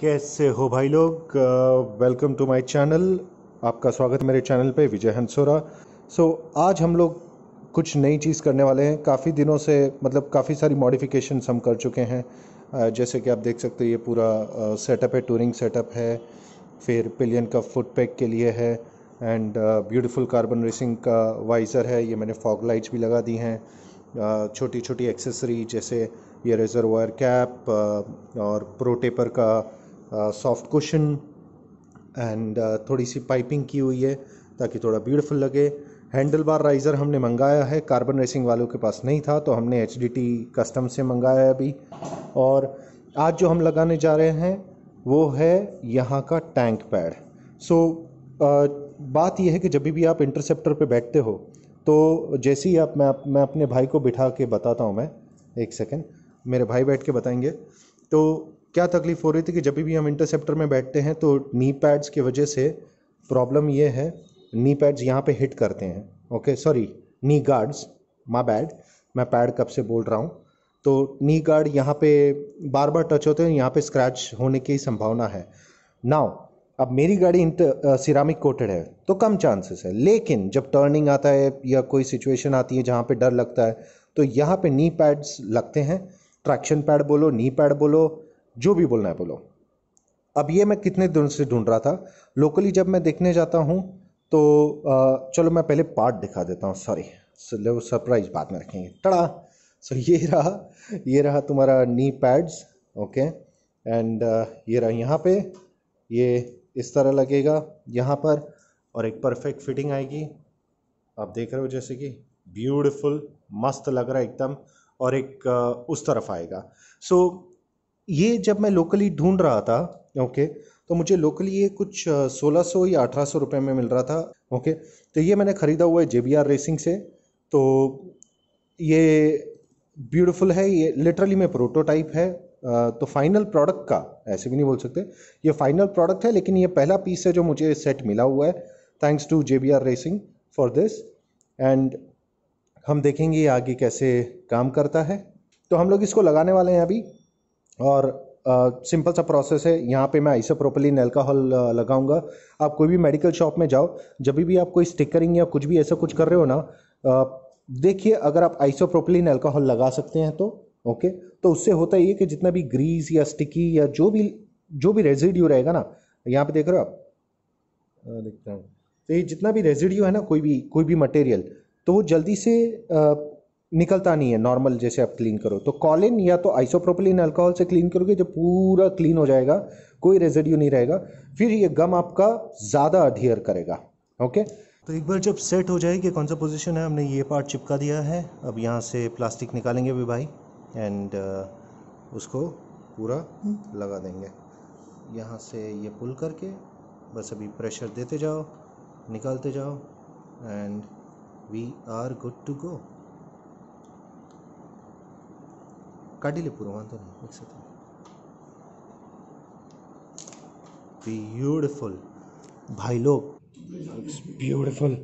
कैसे हो भाई लोग वेलकम टू माय चैनल आपका स्वागत है मेरे चैनल पे विजय हंसोरा सो so, आज हम लोग कुछ नई चीज़ करने वाले हैं काफ़ी दिनों से मतलब काफ़ी सारी मॉडिफिकेशंस हम कर चुके हैं uh, जैसे कि आप देख सकते हैं ये पूरा सेटअप uh, है टूरिंग सेटअप है फिर पिलियन का फुट पैक के लिए है एंड ब्यूटीफुल कार्बन रेसिंग का वाइज़र है ये मैंने फॉग लाइट्स भी लगा दी हैं छोटी छोटी एक्सेसरी जैसे ये रेजरवायर कैप और प्रोटेपर का सॉफ्ट कुशन एंड थोड़ी सी पाइपिंग की हुई है ताकि थोड़ा ब्यूटीफुल लगे हैंडल बार राइज़र हमने मंगाया है कार्बन रेसिंग वालों के पास नहीं था तो हमने एच कस्टम से मंगाया है अभी और आज जो हम लगाने जा रहे हैं वो है यहाँ का tank pad so so, uh, बात यह है कि जब भी आप इंटरसेप्टर पे बैठते हो तो जैसे ही आप मैं मैं अपने भाई को बिठा के बताता हूँ मैं एक सेकेंड मेरे भाई बैठ के बताएंगे तो क्या तकलीफ़ हो रही थी कि जब भी हम इंटरसेप्टर में बैठते हैं तो नी पैड्स की वजह से प्रॉब्लम ये है नी पैड्स यहाँ पे हिट करते हैं okay sorry knee guards my bad मैं पैड कब से बोल रहा हूँ तो नी गार्ड यहाँ पे बार बार टच होते हैं यहाँ पे स्क्रैच होने की संभावना है नाउ अब मेरी गाड़ी इंटर सिरामिक कोटेड है तो कम चांसेस है लेकिन जब टर्निंग आता है या कोई सिचुएशन आती है जहाँ पे डर लगता है तो यहाँ पे नी पैड्स लगते हैं ट्रैक्शन पैड बोलो नी पैड बोलो जो भी बोलना है बोलो अब ये मैं कितने दिन से ढूंढ रहा था लोकली जब मैं देखने जाता हूँ तो चलो मैं पहले पार्ट दिखा देता हूँ सॉरी सरप्राइज बाद में रखेंगे टड़ा सो ये रहा ये रहा तुम्हारा नी पैड्स ओके एंड ये रहा यहाँ पे ये इस तरह लगेगा यहाँ पर और एक परफेक्ट फिटिंग आएगी आप देख रहे हो जैसे कि ब्यूटीफुल मस्त लग रहा है एकदम और एक उस तरफ आएगा सो so, ये जब मैं लोकली ढूंढ रहा था ओके तो मुझे लोकली ये कुछ 1600 या 1800 रुपए में मिल रहा था ओके तो ये मैंने ख़रीदा हुआ है जे रेसिंग से तो ये ब्यूटीफुल है ये लिटरली में प्रोटोटाइप है तो फाइनल प्रोडक्ट का ऐसे भी नहीं बोल सकते ये फाइनल प्रोडक्ट है लेकिन ये पहला पीस है जो मुझे सेट मिला हुआ है thanks to J racing for this and हम देखेंगे आगे कैसे काम करता है तो हम लोग इसको लगाने वाले हैं अभी और सिंपल सा प्रोसेस है यहाँ पे मैं आइसोप्रोपिलीन अल्कोहल लगाऊंगा आप कोई भी मेडिकल शॉप में जाओ जब भी आप कोई स्टिकरिंग या कुछ भी ऐसा कुछ कर रहे हो ना देखिए अगर आप आइसोप्रोपिलीन अल्कोहल लगा सकते हैं तो ओके तो उससे होता ये कि जितना भी ग्रीस या स्टिकी या जो भी जो भी रेजिड्यू रहेगा ना यहाँ पे देख रहे हो आप देखते हूँ तो ये जितना भी रेजिड्यू है ना कोई भी कोई भी मटेरियल तो वो जल्दी से निकलता नहीं है नॉर्मल जैसे आप क्लीन करो तो कॉलिन या तो आइसोप्रोपिलिन अल्कोहल से क्लीन करोगे जो पूरा क्लीन हो जाएगा कोई रेजिड्यू नहीं रहेगा फिर ये गम आपका ज़्यादा अधियर करेगा ओके तो एक बार जब सेट हो जाए कि कौन सा पोजीशन है हमने ये पार्ट चिपका दिया है अब यहाँ से प्लास्टिक निकालेंगे भी भाई एंड uh, उसको पूरा हम्म। लगा देंगे यहाँ से ये पुल करके बस अभी प्रेशर देते जाओ निकालते जाओ and we are good to go કાઢી લે પૂરો વાંધો નહીં એક સાથે બ્યુટિફુલ ભાઈ લોગ બ્યુટિફુલ